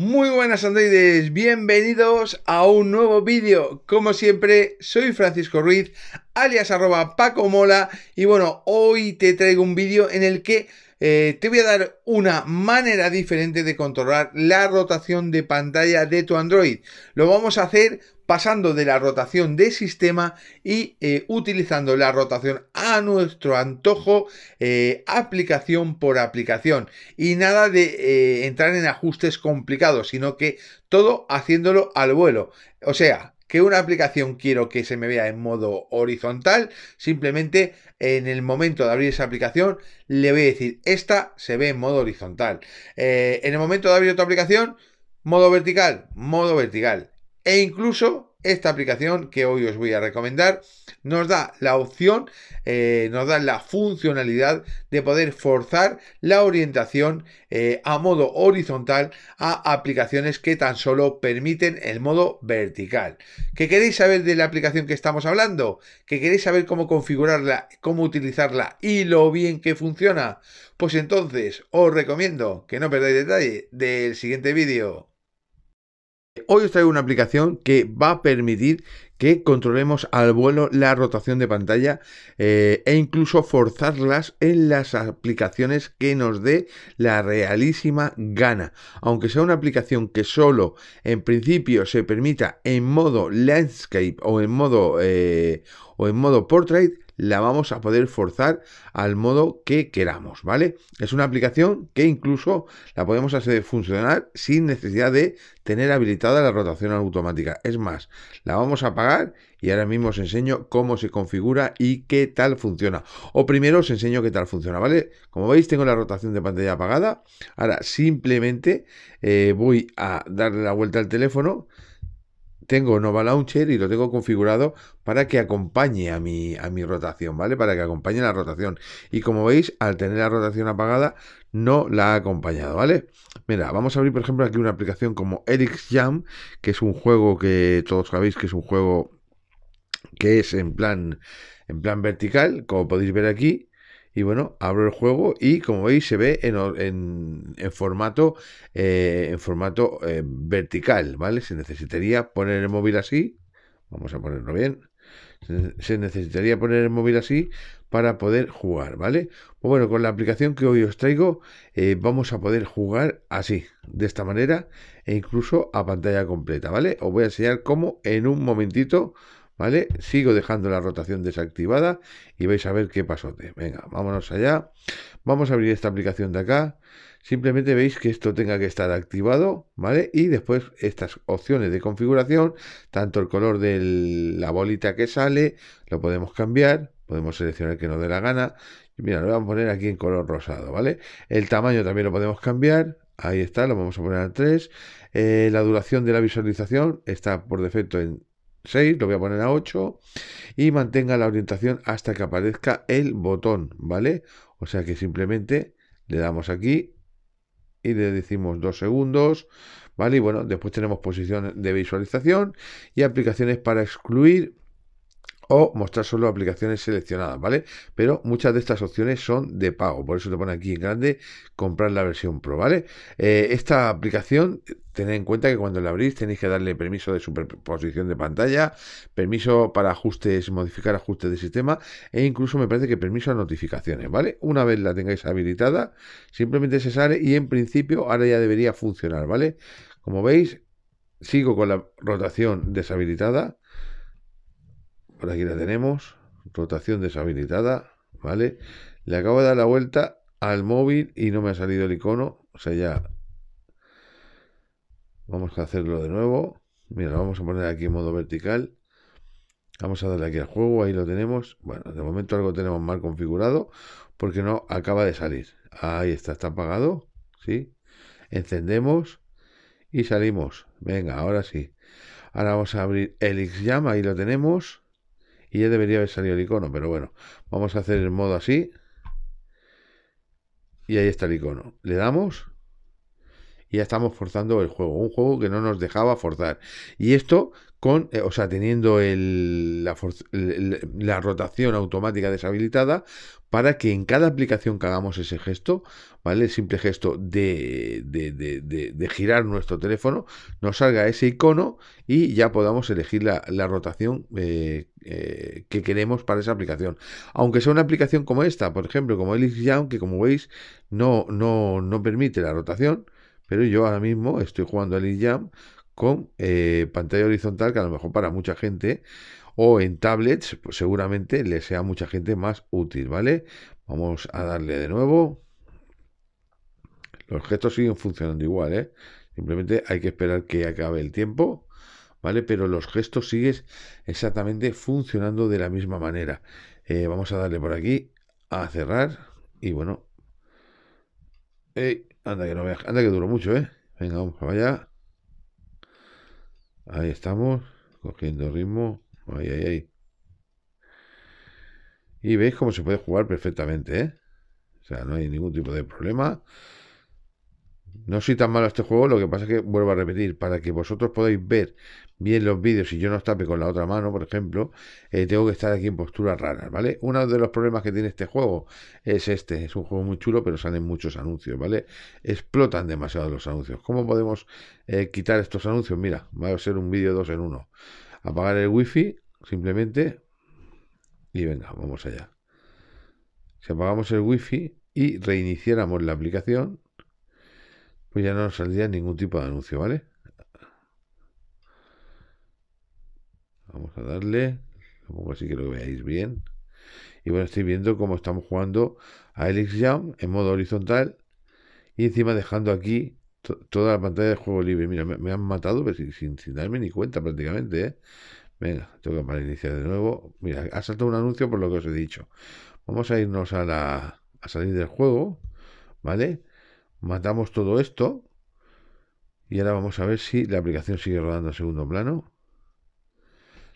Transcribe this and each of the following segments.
Muy buenas androides, bienvenidos a un nuevo vídeo. Como siempre, soy Francisco Ruiz, alias arroba Paco Mola, y bueno, hoy te traigo un vídeo en el que eh, te voy a dar una manera diferente de controlar la rotación de pantalla de tu Android. Lo vamos a hacer pasando de la rotación de sistema y eh, utilizando la rotación a nuestro antojo eh, aplicación por aplicación y nada de eh, entrar en ajustes complicados sino que todo haciéndolo al vuelo o sea que una aplicación quiero que se me vea en modo horizontal, simplemente en el momento de abrir esa aplicación le voy a decir, esta se ve en modo horizontal. en el momento de abrir otra aplicación, modo vertical, modo vertical. E incluso esta aplicación que hoy os voy a recomendar nos da la opción, eh, nos da la funcionalidad de poder forzar la orientación eh, a modo horizontal a aplicaciones que tan solo permiten el modo vertical. ¿Qué queréis saber de la aplicación que estamos hablando? ¿Qué queréis saber cómo configurarla, cómo utilizarla y lo bien que funciona? Pues entonces os recomiendo que no perdáis detalle del siguiente vídeo hoy os traigo una aplicación que va a permitir que controlemos al vuelo la rotación de pantalla eh, e incluso forzarlas en las aplicaciones que nos dé la realísima gana. Aunque sea una aplicación que solo en principio se permita en modo landscape o en modo, eh, o en modo portrait, la vamos a poder forzar al modo que queramos, ¿vale? Es una aplicación que incluso la podemos hacer funcionar sin necesidad de tener habilitada la rotación automática. Es más, la vamos a apagar y ahora mismo os enseño cómo se configura y qué tal funciona. O primero os enseño qué tal funciona, ¿vale? Como veis tengo la rotación de pantalla apagada. Ahora simplemente eh, voy a darle la vuelta al teléfono tengo Nova Launcher y lo tengo configurado para que acompañe a mi, a mi rotación, ¿vale? Para que acompañe la rotación. Y como veis, al tener la rotación apagada, no la ha acompañado, ¿vale? Mira, vamos a abrir, por ejemplo, aquí una aplicación como Eric's Jam, que es un juego que todos sabéis que es un juego que es en plan, en plan vertical, como podéis ver aquí. Y bueno, abro el juego y como veis se ve en, formato, en formato eh, eh, vertical, ¿vale? Se necesitaría poner el móvil así. Vamos a ponerlo bien. Se, necesitaría poner el móvil así para poder jugar, ¿vale? Pues bueno, con la aplicación que hoy os traigo eh, vamos a poder jugar así, de esta manera e incluso a pantalla completa, ¿vale? Os voy a enseñar cómo en un momentito ¿vale? Sigo dejando la rotación desactivada y vais a ver qué pasote. Venga, vámonos allá. Vamos a abrir esta aplicación de acá. Simplemente veis que esto tenga que estar activado, ¿vale? Y después estas opciones de configuración, tanto el color de la bolita que sale, lo podemos cambiar, podemos seleccionar que nos dé la gana. mira, lo vamos a poner aquí en color rosado, ¿vale? El tamaño también lo podemos cambiar, Ahí está, lo vamos a poner a 3. Eh, la duración de la visualización está por defecto en 6, lo voy a poner a 8 y mantenga la orientación hasta que aparezca el botón, ¿vale? O sea que simplemente le damos aquí y le decimos 2 segundos, ¿vale? Y bueno, después tenemos posición de visualización y aplicaciones para excluir o mostrar solo aplicaciones seleccionadas, ¿vale? Pero muchas de estas opciones son de pago, por eso te pone aquí en grande comprar la versión Pro, ¿vale? Eh, esta aplicación, tened en cuenta que cuando la abrís tenéis que darle permiso de superposición de pantalla, permiso para ajustes, modificar ajustes de sistema e incluso me parece que permiso a notificaciones, ¿vale? Una vez la tengáis habilitada, simplemente se sale y en principio ahora ya debería funcionar, ¿vale? Como veis, sigo con la rotación deshabilitada. Por aquí la tenemos. Rotación deshabilitada. ¿Vale? Le acabo de dar la vuelta al móvil y no me ha salido el icono. O sea, ya. Vamos a hacerlo de nuevo. Mira, vamos a poner aquí en modo vertical. Vamos a darle aquí al juego, ahí lo tenemos. Bueno, de momento algo tenemos mal configurado porque no acaba de salir. Ahí está, está apagado. ¿Sí? Encendemos y salimos. Venga, ahora sí. Ahora vamos a abrir el X-Jam, ahí lo tenemos. Y ya debería haber salido el icono, pero bueno, vamos a hacer el modo así. Y ahí está el icono. Le damos y ya estamos forzando el juego. Un juego que no nos dejaba forzar. Y esto con, eh, o sea, teniendo la, rotación automática deshabilitada para que en cada aplicación que hagamos ese gesto, ¿vale? El simple gesto de, girar nuestro teléfono, nos salga ese icono y ya podamos elegir la, rotación eh, eh, que queremos para esa aplicación. Aunque sea una aplicación como esta, por ejemplo, como el que como veis no, no, permite la rotación, pero yo ahora mismo estoy jugando al Jam con eh, pantalla horizontal, que a lo mejor para mucha gente, o en tablets, pues seguramente le sea mucha gente más útil, ¿vale? Vamos a darle de nuevo. Los gestos siguen funcionando igual, ¿eh? Simplemente hay que esperar que acabe el tiempo, ¿vale? Pero los gestos siguen exactamente funcionando de la misma manera. Eh, vamos a darle por aquí a cerrar y bueno. anda que no anda que mucho, ¿eh? Venga, vamos para allá. Ahí estamos, cogiendo ritmo. Ahí, ahí, ahí. Y veis cómo se puede jugar perfectamente, ¿eh? O sea, no hay ningún tipo de problema. No soy tan malo este juego, lo que pasa es que vuelvo a repetir, para que vosotros podáis ver bien los vídeos y yo no os tape con la otra mano, por ejemplo, eh, tengo que estar aquí en posturas raras, ¿vale? Uno de los problemas que tiene este juego es este, es un juego muy chulo, pero salen muchos anuncios, ¿vale? Explotan demasiado los anuncios. ¿Cómo podemos eh, quitar estos anuncios? Mira, va a ser un vídeo dos en uno. Apagar el wifi, simplemente, y venga, vamos allá. Si apagamos el wifi y reiniciáramos la aplicación, pues ya no saldría ningún tipo de anuncio, ¿vale? Vamos a darle, lo así que lo veáis bien. Y bueno, estoy viendo cómo estamos jugando a Elix Jam en modo horizontal y encima dejando aquí toda la pantalla de juego libre. Mira, me, han matado sin, darme ni cuenta prácticamente, ¿eh? Venga, tengo que para iniciar de nuevo. Mira, ha saltado un anuncio por lo que os he dicho. Vamos a irnos a, la, a salir del juego, ¿vale? Matamos todo esto. Y ahora vamos a ver si la aplicación sigue rodando a segundo plano.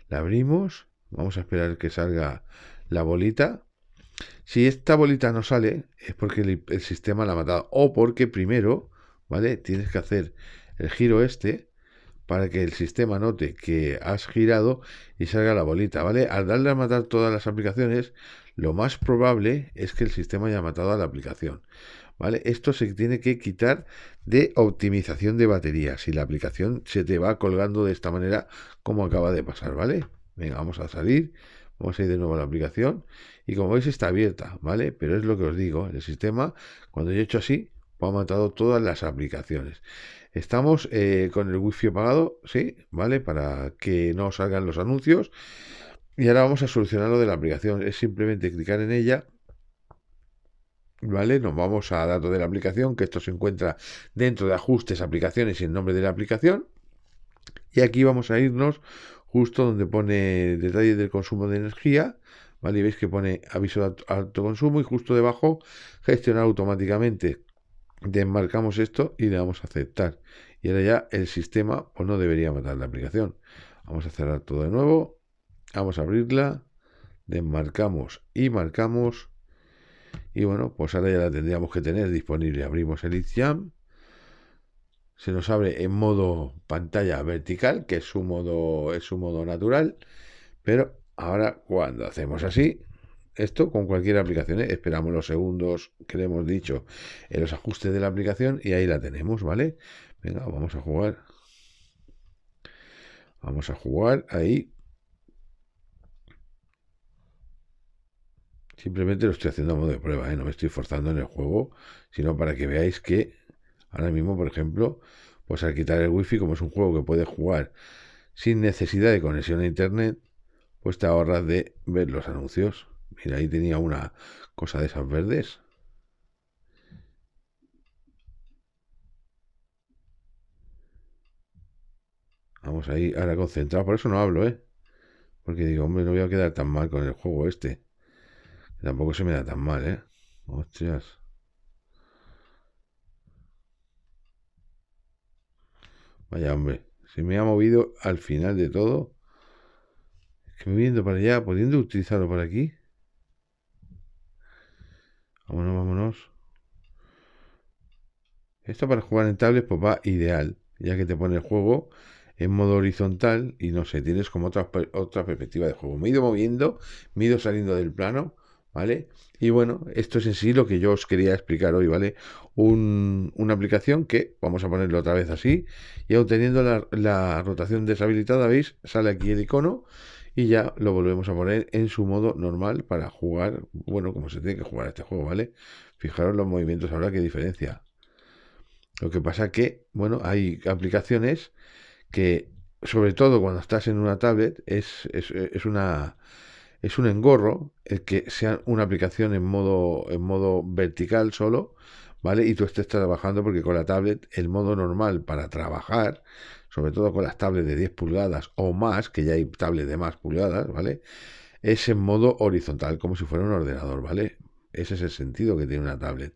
La abrimos. Vamos a esperar que salga la bolita. Si esta bolita no sale, es porque el, sistema la ha matado. O porque primero, ¿vale? Tienes que hacer el giro este para que el sistema note que has girado y salga la bolita, ¿vale? Al darle a matar todas las aplicaciones, lo más probable es que el sistema haya matado a la aplicación. ¿vale? Esto se tiene que quitar de optimización de batería si la aplicación se te va colgando de esta manera como acaba de pasar, ¿vale? Venga, vamos a salir, vamos a ir de nuevo a la aplicación y como veis está abierta, ¿vale? Pero es lo que os digo, el sistema cuando yo he hecho así, ha matado todas las aplicaciones. Estamos eh, con el wifi apagado, ¿sí? ¿Vale? Para que no salgan los anuncios. Y ahora vamos a solucionar lo de la aplicación. Es simplemente clicar en ella ¿Vale? Nos vamos a datos de la aplicación, que esto se encuentra dentro de ajustes, aplicaciones y el nombre de la aplicación. Y aquí vamos a irnos justo donde pone detalles del consumo de energía, ¿vale? Y veis que pone aviso de alto consumo y justo debajo gestionar automáticamente. Desmarcamos esto y le damos a aceptar. Y ahora ya el sistema o pues no debería matar la aplicación. Vamos a cerrar todo de nuevo. Vamos a abrirla. Desmarcamos y marcamos y bueno, pues ahora ya la tendríamos que tener disponible. Abrimos el ItJam. Se nos abre en modo pantalla vertical, que es su modo, es modo natural. Pero ahora cuando hacemos así, esto con cualquier aplicación, ¿eh? esperamos los segundos que le hemos dicho en los ajustes de la aplicación y ahí la tenemos, ¿vale? Venga, vamos a jugar. Vamos a jugar ahí. Simplemente lo estoy haciendo a modo de prueba, ¿eh? no me estoy forzando en el juego, sino para que veáis que ahora mismo, por ejemplo, pues al quitar el wifi, como es un juego que puede jugar sin necesidad de conexión a internet, pues te ahorras de ver los anuncios. Mira, ahí tenía una cosa de esas verdes. Vamos ahí, ahora concentrado. Por eso no hablo, ¿eh? Porque digo, hombre, no voy a quedar tan mal con el juego este. Tampoco se me da tan mal, ¿eh? Hostias. Vaya hombre, se me ha movido al final de todo. Es que me viendo para allá, pudiendo utilizarlo por aquí. Vámonos, vámonos. Esto para jugar en tablets pues va ideal, ya que te pone el juego en modo horizontal y no sé, tienes como otra, otra perspectiva de juego. Me he ido moviendo, me he ido saliendo del plano ¿Vale? Y bueno, esto es en sí lo que yo os quería explicar hoy, ¿vale? una aplicación que, vamos a ponerlo otra vez así, y obteniendo la, rotación deshabilitada, ¿veis? Sale aquí el icono y ya lo volvemos a poner en su modo normal para jugar, bueno, como se tiene que jugar este juego, ¿vale? Fijaros los movimientos ahora, qué diferencia. Lo que pasa que, bueno, hay aplicaciones que, sobre todo cuando estás en una tablet, es, es una es un engorro el que sea una aplicación en modo, en modo vertical solo, ¿vale? Y tú estés trabajando porque con la tablet el modo normal para trabajar, sobre todo con las tablets de 10 pulgadas o más, que ya hay tablets de más pulgadas, ¿vale? Es en modo horizontal, como si fuera un ordenador, ¿vale? Ese es el sentido que tiene una tablet.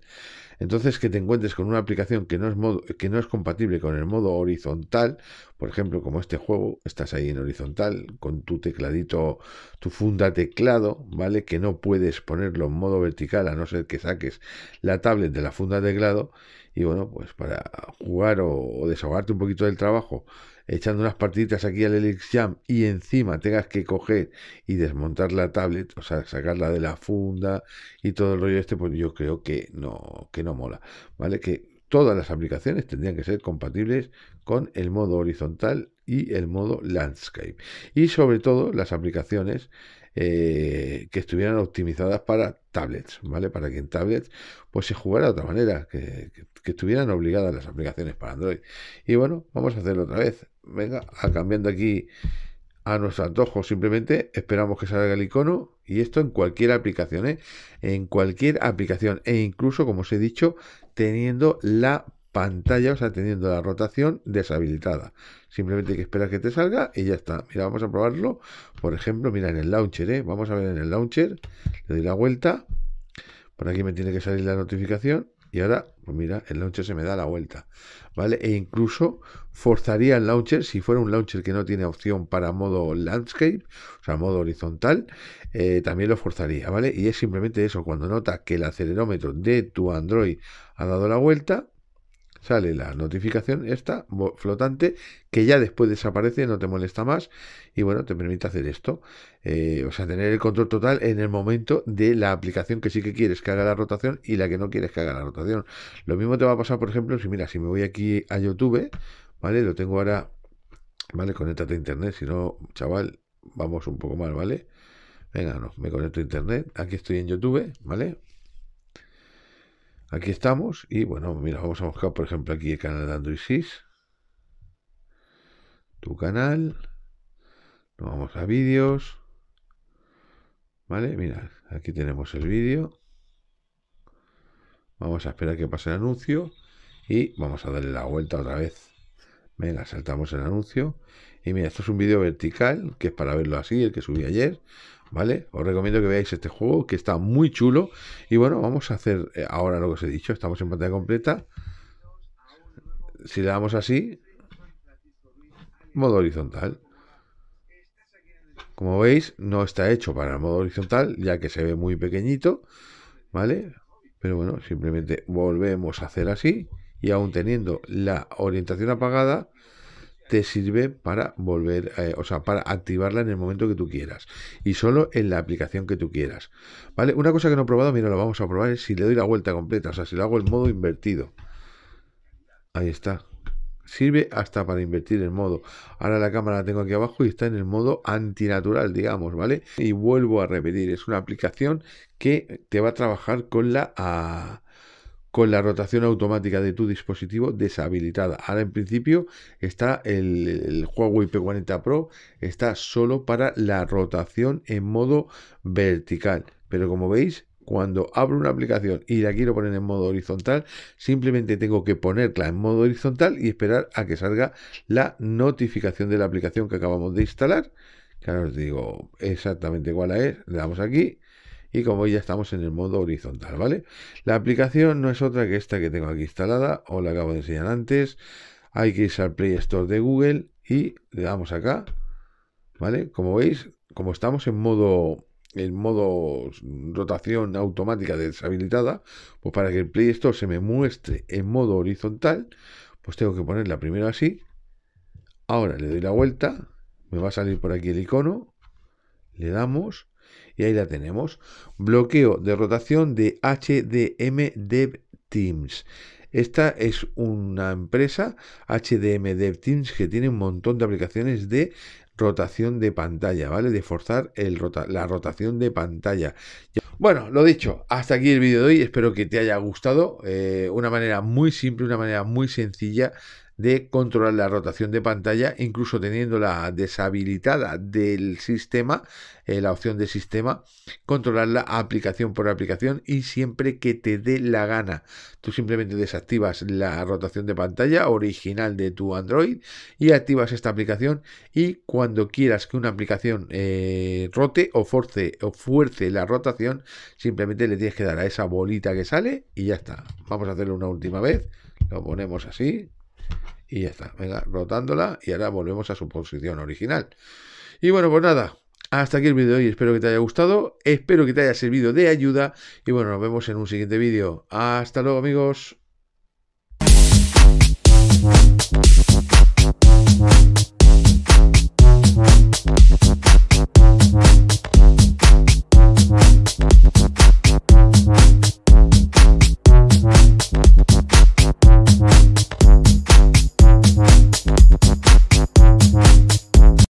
Entonces, que te encuentres con una aplicación que no es, que no es compatible con el modo horizontal, por ejemplo, como este juego, estás ahí en horizontal con tu tecladito, tu funda teclado, ¿vale? Que no puedes ponerlo en modo vertical a no ser que saques la tablet de la funda teclado. Y bueno, pues para jugar o desahogarte un poquito del trabajo echando unas partiditas aquí al Elix y encima tengas que coger y desmontar la tablet, o sea, sacarla de la funda y todo el rollo este, pues yo creo que no, que no mola, ¿vale? Que todas las aplicaciones tendrían que ser compatibles con el modo horizontal y el modo landscape. Y sobre todo las aplicaciones eh, que estuvieran optimizadas para tablets, ¿vale? Para que en tablets pues se jugara de otra manera, que estuvieran obligadas las aplicaciones para Android. Y bueno, vamos a hacerlo otra vez venga, cambiando aquí a nuestro antojo. Simplemente esperamos que salga el icono y esto en cualquier aplicación, ¿eh? en cualquier aplicación e incluso, como os he dicho, teniendo la pantalla, o sea, teniendo la rotación deshabilitada. Simplemente hay que esperar que te salga y ya está. Mira, vamos a probarlo. Por ejemplo, mira en el launcher, ¿eh? vamos a ver en el launcher, le doy la vuelta. Por aquí me tiene que salir la notificación y ahora, pues mira, el launcher se me da la vuelta, ¿vale? E incluso forzaría el launcher, si fuera un launcher que no tiene opción para modo landscape, o sea, modo horizontal, eh, también lo forzaría, ¿vale? Y es simplemente eso, cuando nota que el acelerómetro de tu Android ha dado la vuelta, sale la notificación esta flotante que ya después desaparece, no te molesta más y bueno, te permite hacer esto. Eh, o sea, tener el control total en el momento de la aplicación que sí que quieres que haga la rotación y la que no quieres que haga la rotación. Lo mismo te va a pasar, por ejemplo, si mira, si me voy aquí a YouTube, ¿vale? Lo tengo ahora, ¿vale? Conéctate a internet, si no, chaval, vamos un poco mal, ¿vale? Venga, me conecto a internet, aquí estoy en YouTube, ¿vale? Aquí estamos y bueno, mira, vamos a buscar por ejemplo aquí el canal de Android 6. Tu canal. Nos vamos a vídeos. Vale, mira, aquí tenemos el vídeo. Vamos a esperar que pase el anuncio y vamos a darle la vuelta otra vez. Venga, saltamos el anuncio. Y mira, esto es un vídeo vertical, que es para verlo así, el que subí ayer. ¿Vale? Os recomiendo que veáis este juego que está muy chulo. Y bueno, vamos a hacer eh, ahora lo que os he dicho. Estamos en pantalla completa. Si le damos así, modo horizontal. Como veis, no está hecho para el modo horizontal, ya que se ve muy pequeñito, ¿vale? Pero bueno, simplemente volvemos a hacer así y aún teniendo la orientación apagada, te sirve para volver, eh, o sea, para activarla en el momento que tú quieras y solo en la aplicación que tú quieras. ¿Vale? Una cosa que no he probado, mira, lo vamos a probar es si le doy la vuelta completa, o sea, si lo hago en modo invertido. Ahí está. Sirve hasta para invertir el modo. Ahora la cámara la tengo aquí abajo y está en el modo antinatural, digamos, ¿vale? Y vuelvo a repetir, es una aplicación que te va a trabajar con la... Ah, con la rotación automática de tu dispositivo deshabilitada. Ahora en principio está el, juego Huawei P40 Pro, está solo para la rotación en modo vertical. Pero como veis, cuando abro una aplicación y la quiero poner en modo horizontal, simplemente tengo que ponerla en modo horizontal y esperar a que salga la notificación de la aplicación que acabamos de instalar. Que os digo exactamente cuál es. Le damos aquí y como veis ya estamos en el modo horizontal, ¿vale? La aplicación no es otra que esta que tengo aquí instalada, o la acabo de enseñar antes. Hay que irse al Play Store de Google y le damos acá, ¿vale? Como veis, como estamos en modo en modo rotación automática deshabilitada, pues para que el Play Store se me muestre en modo horizontal, pues tengo que ponerla primero así. Ahora le doy la vuelta, me va a salir por aquí el icono, le damos y ahí la tenemos. Bloqueo de rotación de HDM Dev Teams. Esta es una empresa HDM Dev Teams que tiene un montón de aplicaciones de rotación de pantalla, ¿vale? De forzar el la rotación de pantalla. Bueno, lo dicho, hasta aquí el vídeo de hoy. Espero que te haya gustado. Eh, una manera muy simple, una manera muy sencilla de controlar la rotación de pantalla, incluso teniendo la deshabilitada del sistema, eh, la opción de sistema, controlarla aplicación por aplicación y siempre que te dé la gana. Tú simplemente desactivas la rotación de pantalla original de tu Android y activas esta aplicación y cuando quieras que una aplicación eh, rote o force o fuerce la rotación, simplemente le tienes que dar a esa bolita que sale y ya está. Vamos a hacerlo una última vez. Lo ponemos así, y ya está. Venga, rotándola y ahora volvemos a su posición original. Y bueno, pues nada, hasta aquí el vídeo de hoy. Espero que te haya gustado, espero que te haya servido de ayuda y bueno, nos vemos en un siguiente vídeo. Hasta luego amigos.